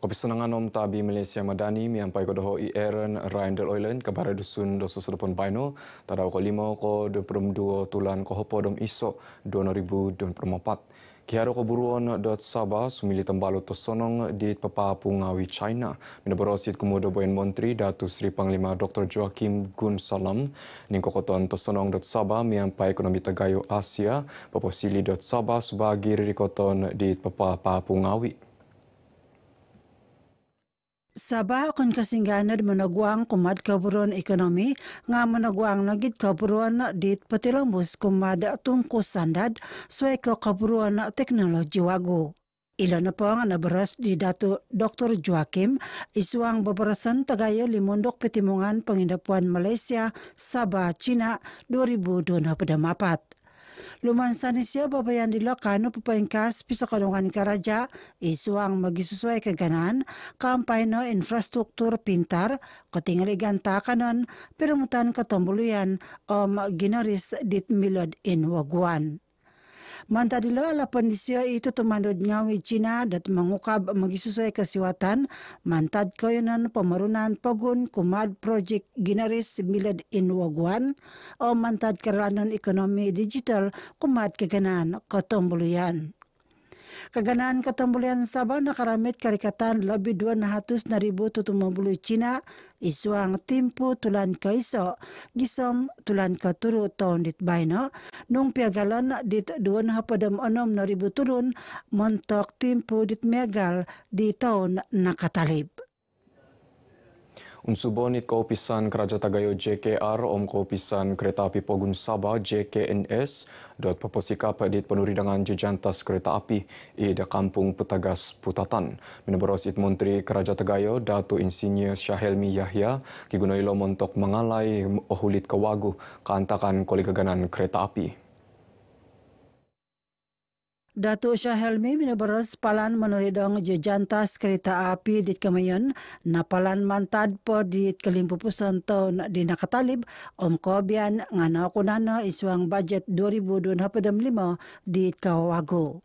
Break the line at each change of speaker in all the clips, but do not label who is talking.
Kopi senangan om tabi Malaysia Madani miampai ko doho i Aaron Ryan del Oilen ke bare dusun do susudupun paino tada ko lima ko do prom duo tulan ko hopo dom iso 2024. Kiaro ko buruan dot Sabah sumili tembalo to sonong di pepapungawi China. Mina borosit kumodo boyen montri datu sri panglima Dr. Joachim Gun Salam ning ko koton to sonong dot Sabah miampai ekonomi tegayo Asia poposili dot Sabah sebagai rikoton di pepapungawi. pungawi.
Sabah kon kasingganer menaguang kumad kaburon ekonomi nga menaguang nagit kaburon na dit patilambus kumada tungko sandad suay ka kaburon na teknologi wago. Ila na po nga nabaras di dato Dr. Joachim isuang babarasan tagayo limundok petimungan pangindapuan Malaysia Sabah China 2024. lumansan ni siya babayan dilo kano pupangkas piso kalungan karaja isuang magisusuay kaganan kampay no infrastruktur pintar katingali ganta kanon pero mutan katumbuluyan o um, ginaris dit milod in waguan. Mantadilo ala pandisyo ito tumandod nga wijina dat mengukab magisusoy kasiwatan mantad koyunan pemerunan pagun kumad project ginaris milad in wagwan o mantad keranan ekonomi digital kumad kaganan katombuluyan. Kaganaan katambulian Sabah nakaramit karikatan lebih 200 na ribu tutumabulu Cina isuang timpu tulan kaiso gisom tulan katuru tahun dit baino nung piagalan dit dua ratus hapadam onom ribu turun montok timpu dit megal di tahun nakatalib.
Um subonit ko pisan Kraja Tagayo JKR om ko Kereta Api Pogun Sabah JKNS dot paposika padit penuridangan jejantas kereta api i da kampung Petagas Putatan. menurut it Menteri Kraja Tagayo Datu Insinyur Syahelmi Yahya kigunoy lo montok mengalai ohulit kewagu, kantakan koligaganan kereta api.
Datuk Syah Helmi Minabaras Palan menuridong je jantas kereta api di Kemayon na Palan mantad po di kelimpu pusan tahun di Nakatalib om kobian ngana kunana isuang bajet 2025 di Kawago.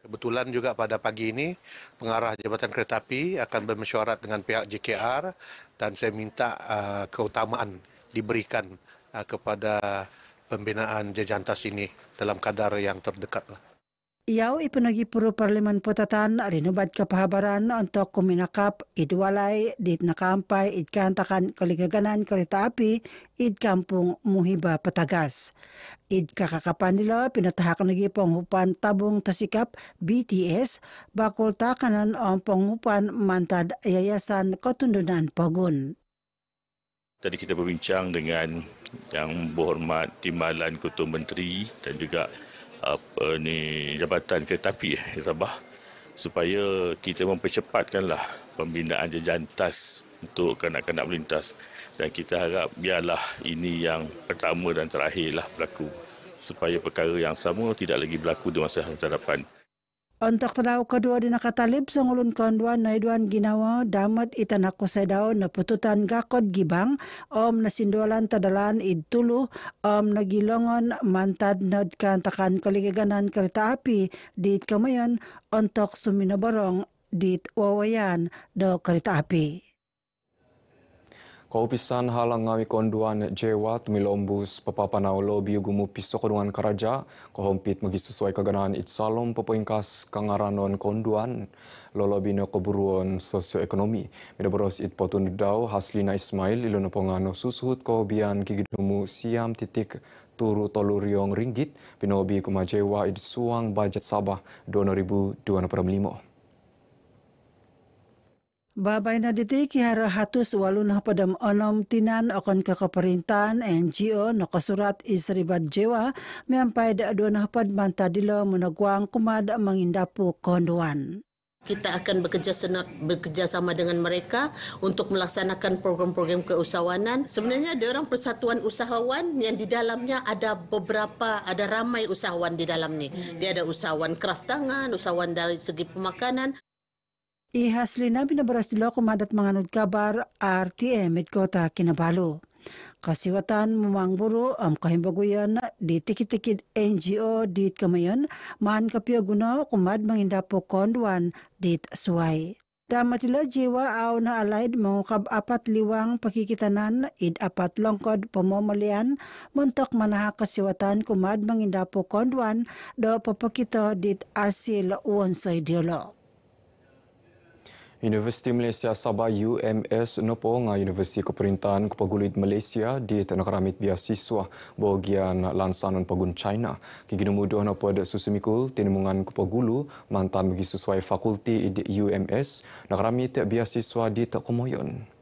Kebetulan juga pada pagi ini pengarah Jabatan Kereta Api akan bermesyuarat dengan pihak JKR dan saya minta uh, keutamaan diberikan uh, kepada pembinaan jejantas ini dalam kadar yang terdekat. Lah.
Iau ipinagi puru parlimen putatan rinubad kapahabaran untuk kuminakap idwalay dit nakampay idkantakan kaligaganan kereta api id kampung Muhiba Patagas. Id kakakapan nila pinatahak nagi panghupan tabung tasikap BTS bakul takanan ang panghupan mantad yayasan kotundunan pagun. Tadi kita berbincang dengan yang berhormat Timbalan Ketua Menteri dan juga apa ni jabatan kereta api ya, eh, Sabah supaya kita mempercepatkanlah pembinaan jejantas untuk kanak-kanak melintas dan kita harap biarlah ini yang pertama dan
terakhirlah berlaku supaya perkara yang sama tidak lagi berlaku di masa hadapan.
Untuk tanaw kedua di nakatalib sa ngulon kondwa na iduan ginawa damat itanako sa daw na pututan gakod gibang om na sindualan tadalan idtulo om nagilongon mantad na kantakan kaligaganan kereta api dit kamayon untuk suminaborong dit wawayan do kereta api.
Kaupisan halangawi konduan jewat milombus papapana ulo biugumu piso konduan karaja kohompit mugi sesuai kaganaan itsalom pepoingkas kangaranon konduan lolobino keburuan sosioekonomi. Midaboros it potun dau haslina ismail ilono pongano susuhut kohobian kigidumu siam titik turu tolu riong ringgit pinobi kumajewa it suang bajet sabah 2025.
Babai na diti kihara hatus walo na padam onom tinan okon kakaparintan NGO na kasurat isribad jewa miampay da aduan na padmanta dilo managwang kumada mangindapu konduan. Kita akan bekerja bekerja sama dengan mereka untuk melaksanakan program-program keusahawanan. Sebenarnya ada orang persatuan usahawan yang di dalamnya ada beberapa, ada ramai usahawan di dalam ni. Dia ada usahawan kraft tangan, usahawan dari segi pemakanan. Ihasli namin na barastilo kumadat manganod kabar RTM at kota kinabalo. Kasiwatan mumangburo am kahimbaguyan di tikit NGO dit kamayon man kapyo guno kumad mangindapo konduan dit suway. Damatila jiwa aw na alayd mangukab apat liwang pakikitanan id apat longkod pamomalian muntok manaha kasiwatan kumad mangindapo konduan do papakito dit asil uon sa
Universiti Malaysia Sabah UMS Nopong Universiti Keperintahan Kepagulit Malaysia di Tanah Keramit Biasiswa bagian Lansanun Pagun China. Kini mudah nopo ada susumikul tinimungan Kepagulu mantan bagi sesuai fakulti di UMS Tanah Keramit Biasiswa di Tekomoyon.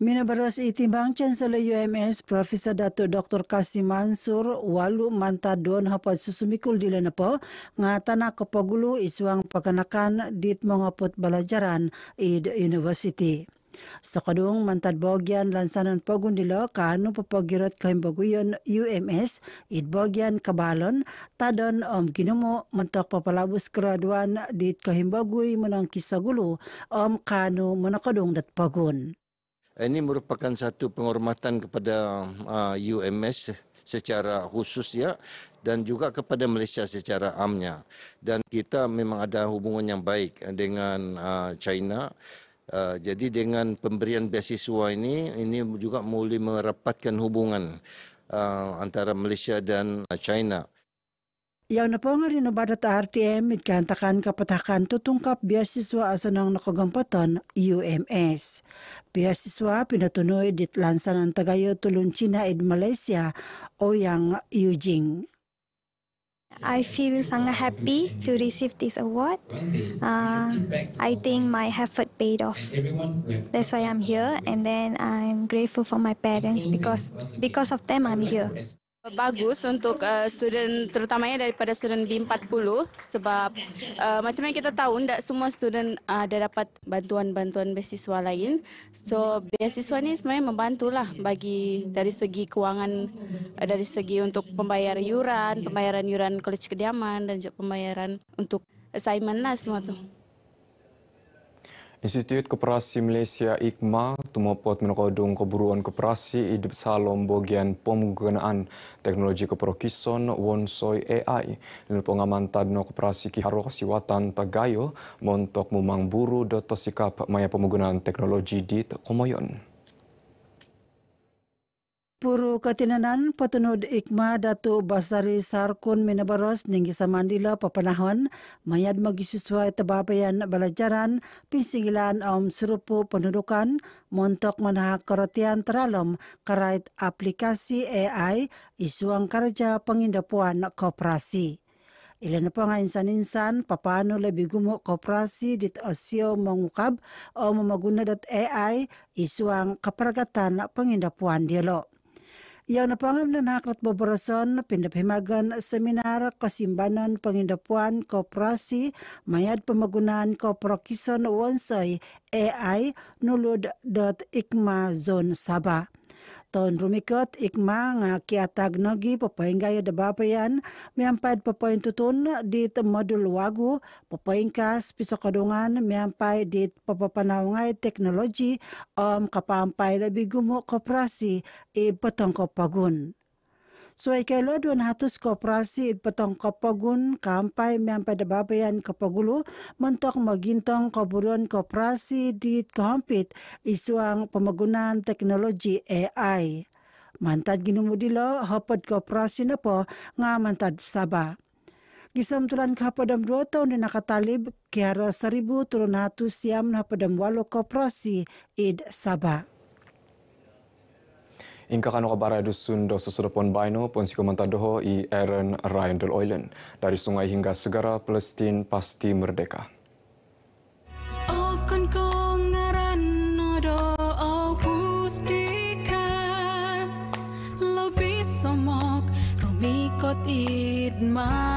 Minabaros itimbang Chancellor UMS Profesor Dato Dr. Kasim Mansur walu manta don hapat susumikul di lenapo ngatana kepagulu isuang pakanakan dit mangapot balajaran i the university. Sakadong mantad bagian lansanan pagundilo kanu papagirat kahimbaguyon UMS id bagian kabalon tadon om ginomo mentok papalabus graduan dit kahimbaguy menangkis kisagulo om kanu manakadong dat pagun.
Eh, ini merupakan satu penghormatan kepada ah, UMS secara khusus ya dan juga kepada Malaysia secara amnya. Dan kita memang ada hubungan yang baik dengan ah, China. Ah, jadi dengan pemberian beasiswa ini, ini juga mulai merapatkan hubungan antara Malaysia dan China.
Yang napong rin na badat RTM at kantakan kapatakan tutungkap biyasiswa asanang nakagampatan UMS. Biyasiswa pinatunoy dit lansan ang tagayo tulun China at Malaysia o yang Eugene. I feel sangat happy to receive this award. Uh, I think my effort paid off. That's why I'm here and then I'm grateful for my parents because because of them I'm here. Bagus untuk uh, student terutamanya daripada student B40 sebab uh, macam yang kita tahu tidak semua student uh, ada dapat bantuan-bantuan beasiswa lain. So beasiswa ini sebenarnya membantulah bagi dari segi kewangan, uh, dari segi untuk pembayar yuran, pembayaran yuran kolej kediaman dan juga pembayaran untuk assignment lah semua tu.
Institut Koperasi Malaysia IKMA tumpuat menakodung keburuan koperasi idup salom bagian pemgunaan teknologi keprokison Wonsoi AI. Lalu pengaman tadno koperasi kiharo siwatan tagayo montok mumang buru doto sikap maya pemgunaan teknologi di komoyon.
Puru katinanan patunod ikma datu basari sarkun minabaros ninggi samandila papanahon mayad magisiswa itababayan balajaran pinsigilan om surupu pendudukan montok manha karotian teralom karait aplikasi AI isuang karja pengindapuan kooperasi. Ilan na po nga insan-insan, papano labi gumo kooperasi dit osyo mongukab o mamaguna.ai isuang kapargatan pengindapuan dialog. Iyaw na pangam na nakrat boborason pinaphimagan seminar kasimbanan pangindapuan koperasi mayad pamagunan koprokison wonsay AI nulod.ikma zone Sabah. Tahun rumikot ikma nga kiatag nagi papahinga ya da babayan miampad papahing tutun di temodul wagu papahing kas pisokadungan miampay di papapanaw teknologi om kapampay labi gumo kooperasi ipatong kopagun. E Suai ke lo ratus koperasi petong kopogun kampai mempe de babayan kepogulu mentok magintong kaburun koperasi di kompit isuang pemegunan teknologi AI. Mantad ginumudi lo hapat koperasi na po nga mantad sabah. Gisam tulan kapadam dua tahun di nakatalib kiara seribu turun hatu siam na padam walo koperasi id sabah.
Inka kan orang barai dusun do sesudapun baino pon si komentar doh i Aaron Ryan del Oilen. Dari sungai hingga segara, Palestin pasti merdeka.
Mikot